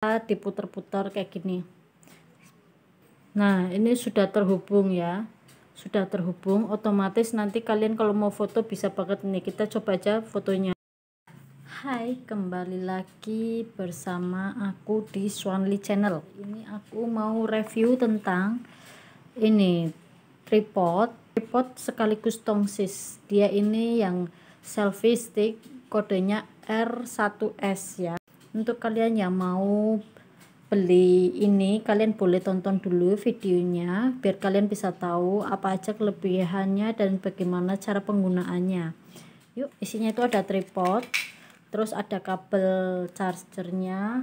diputer-puter kayak gini nah ini sudah terhubung ya sudah terhubung otomatis nanti kalian kalau mau foto bisa pakai ini. kita coba aja fotonya Hai kembali lagi bersama aku di Swanly channel ini aku mau review tentang ini tripod tripod sekaligus tongsis dia ini yang selfie stick kodenya R1S ya untuk kalian yang mau beli ini kalian boleh tonton dulu videonya biar kalian bisa tahu apa aja kelebihannya dan bagaimana cara penggunaannya yuk isinya itu ada tripod terus ada kabel chargernya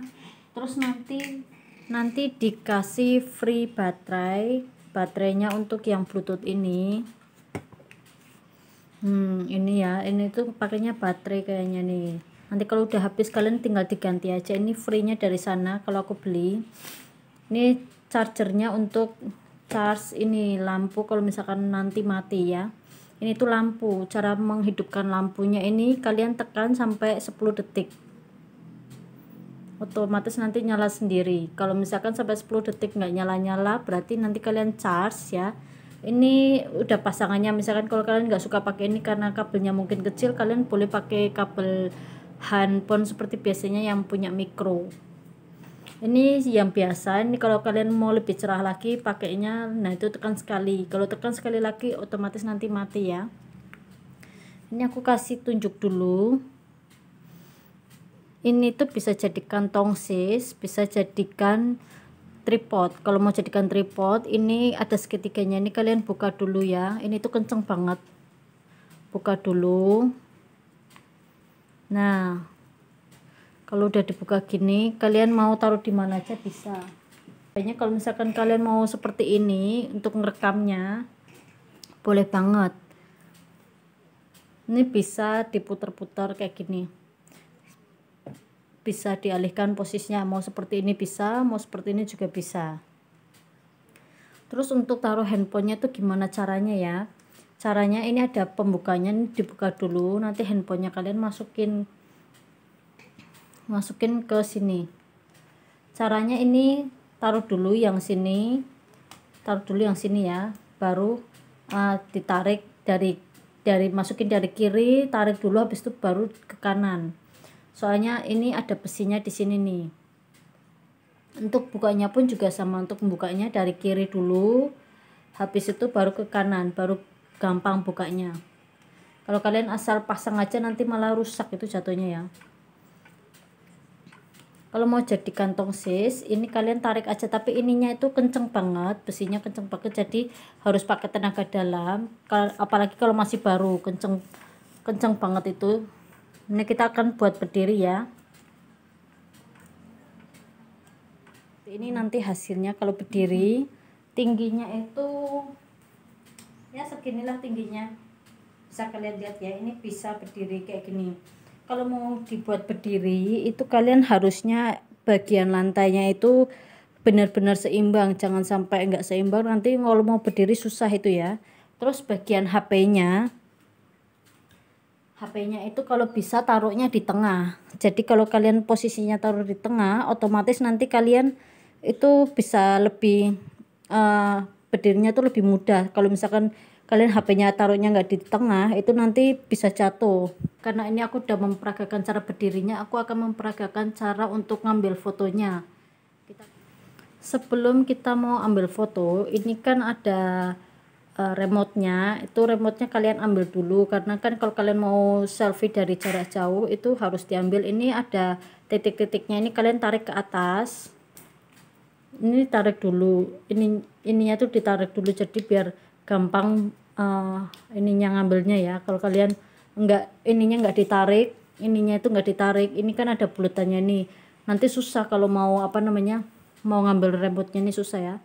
terus nanti nanti dikasih free baterai baterainya untuk yang bluetooth ini hmm ini ya ini tuh pakainya baterai kayaknya nih nanti kalau udah habis kalian tinggal diganti aja ini free nya dari sana kalau aku beli ini chargernya untuk charge ini lampu kalau misalkan nanti mati ya ini tuh lampu cara menghidupkan lampunya ini kalian tekan sampai 10 detik otomatis nanti nyala sendiri kalau misalkan sampai 10 detik nggak nyala-nyala berarti nanti kalian charge ya ini udah pasangannya misalkan kalau kalian nggak suka pakai ini karena kabelnya mungkin kecil kalian boleh pakai kabel handphone seperti biasanya yang punya mikro ini yang biasa ini kalau kalian mau lebih cerah lagi pakainya nah itu tekan sekali kalau tekan sekali lagi otomatis nanti mati ya ini aku kasih tunjuk dulu ini tuh bisa jadikan tongsis bisa jadikan tripod kalau mau jadikan tripod ini ada segitiganya ini kalian buka dulu ya ini tuh kenceng banget buka dulu nah kalau udah dibuka gini kalian mau taruh di mana aja bisa kayaknya kalau misalkan kalian mau seperti ini untuk ngerekamnya boleh banget ini bisa diputar-putar kayak gini bisa dialihkan posisinya mau seperti ini bisa mau seperti ini juga bisa terus untuk taruh handphonenya tuh gimana caranya ya caranya ini ada pembukanya ini dibuka dulu nanti handphonenya kalian masukin masukin ke sini caranya ini taruh dulu yang sini taruh dulu yang sini ya baru uh, ditarik dari dari masukin dari kiri tarik dulu habis itu baru ke kanan soalnya ini ada besinya di sini nih untuk bukanya pun juga sama untuk membukanya dari kiri dulu habis itu baru ke kanan baru gampang bukanya kalau kalian asal pasang aja nanti malah rusak itu jatuhnya ya kalau mau jadi kantong sis ini kalian tarik aja tapi ininya itu kenceng banget besinya kenceng banget jadi harus pakai tenaga dalam apalagi kalau masih baru kenceng kenceng banget itu ini kita akan buat berdiri ya ini nanti hasilnya kalau berdiri tingginya itu ya seginilah tingginya bisa kalian lihat ya ini bisa berdiri kayak gini kalau mau dibuat berdiri itu kalian harusnya bagian lantainya itu benar-benar seimbang jangan sampai enggak seimbang nanti kalau mau berdiri susah itu ya terus bagian HP-nya HP-nya itu kalau bisa taruhnya di tengah. Jadi kalau kalian posisinya taruh di tengah, otomatis nanti kalian itu bisa lebih uh, berdirinya itu lebih mudah kalau misalkan kalian HP-nya taruhnya nggak di tengah itu nanti bisa jatuh karena ini aku udah memperagakan cara berdirinya aku akan memperagakan cara untuk ngambil fotonya kita sebelum kita mau ambil foto ini kan ada uh, remote-nya itu remote-nya kalian ambil dulu karena kan kalau kalian mau selfie dari jarak jauh itu harus diambil ini ada titik-titiknya ini kalian tarik ke atas ini tarik dulu ini ininya tuh ditarik dulu jadi biar gampang uh, ininya ngambilnya ya kalau kalian enggak ininya enggak ditarik ininya itu enggak ditarik ini kan ada bulatannya nih nanti susah kalau mau apa namanya mau ngambil remote nih susah ya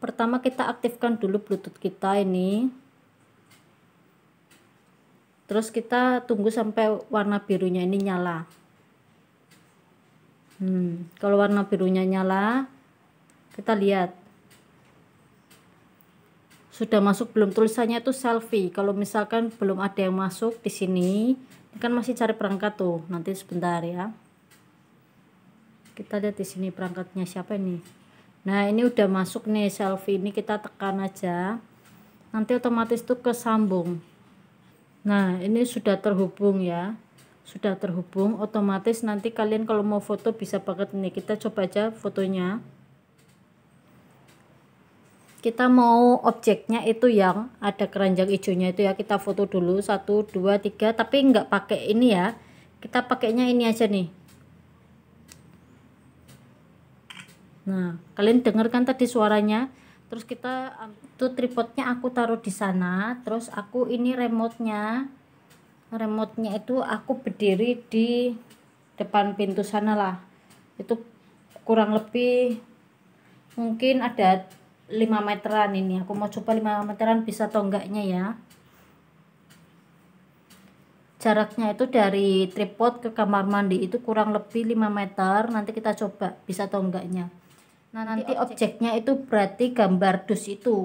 pertama kita aktifkan dulu bluetooth kita ini terus kita tunggu sampai warna birunya ini nyala hmm, kalau warna birunya nyala kita lihat sudah masuk belum tulisannya itu selfie kalau misalkan belum ada yang masuk di sini kan masih cari perangkat tuh nanti sebentar ya kita lihat di sini perangkatnya siapa ini nah ini udah masuk nih selfie ini kita tekan aja nanti otomatis tuh kesambung nah ini sudah terhubung ya sudah terhubung otomatis nanti kalian kalau mau foto bisa pakai ini kita coba aja fotonya kita mau objeknya itu yang ada keranjang hijaunya itu ya kita foto dulu satu dua tiga tapi nggak pakai ini ya kita pakainya ini aja nih nah kalian dengarkan tadi suaranya terus kita itu tripodnya aku taruh di sana terus aku ini remotenya nya remote-nya itu aku berdiri di depan pintu sana lah itu kurang lebih mungkin ada 5 meteran ini aku mau coba 5 meteran bisa atau enggaknya ya jaraknya itu dari tripod ke kamar mandi itu kurang lebih 5 meter nanti kita coba bisa atau enggaknya nah nanti objek. objeknya itu berarti gambar dus itu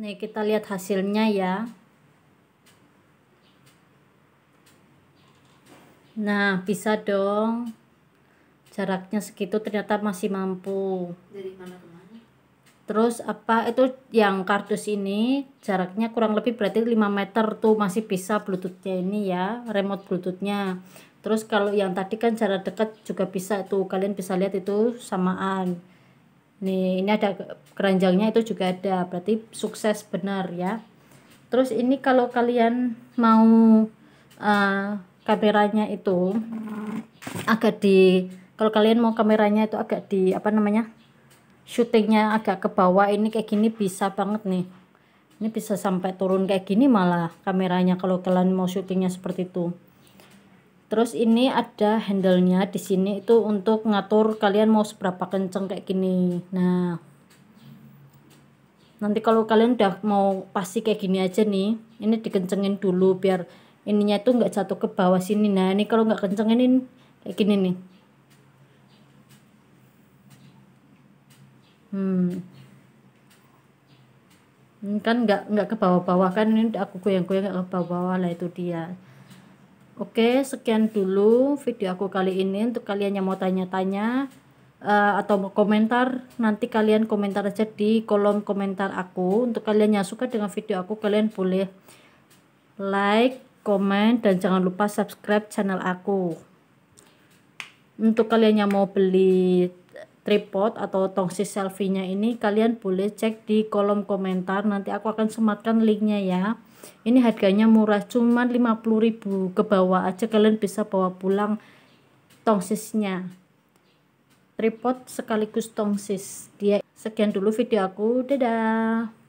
nih kita lihat hasilnya ya Nah, bisa dong. Jaraknya segitu ternyata masih mampu. Dari mana ke mana? Terus apa itu yang kardus ini jaraknya kurang lebih berarti 5 meter tuh masih bisa bluetoothnya ini ya, remote bluetoothnya. Terus kalau yang tadi kan jarak dekat juga bisa tuh kalian bisa lihat itu samaan. Nih, ini ada keranjangnya itu juga ada. Berarti sukses benar ya. Terus ini kalau kalian mau uh, kameranya itu agak di kalau kalian mau kameranya itu agak di apa namanya syutingnya agak ke bawah ini kayak gini bisa banget nih ini bisa sampai turun kayak gini malah kameranya kalau kalian mau syutingnya seperti itu terus ini ada handle-nya di sini itu untuk ngatur kalian mau seberapa kenceng kayak gini nah nanti kalau kalian udah mau pasti kayak gini aja nih ini dikencengin dulu biar ininya tuh nggak jatuh ke bawah sini nah ini kalau nggak kenceng ini kayak gini nih hmm ini hmm, kan nggak nggak ke bawah-bawah kan ini aku goyang-goyang ke bawah-bawah lah itu dia Oke, sekian dulu video aku kali ini. Untuk kalian yang mau tanya-tanya uh, atau mau komentar, nanti kalian komentar aja di kolom komentar aku. Untuk kalian yang suka dengan video aku, kalian boleh like, komen, dan jangan lupa subscribe channel aku. Untuk kalian yang mau beli tripod atau tongsis selfie-nya ini, kalian boleh cek di kolom komentar. Nanti aku akan sematkan linknya ya. Ini harganya murah, cuma cuman 50000 ke bawah aja kalian bisa bawa pulang tongsisnya. Tripod sekaligus tongsis. Dia sekian dulu video aku. Dadah.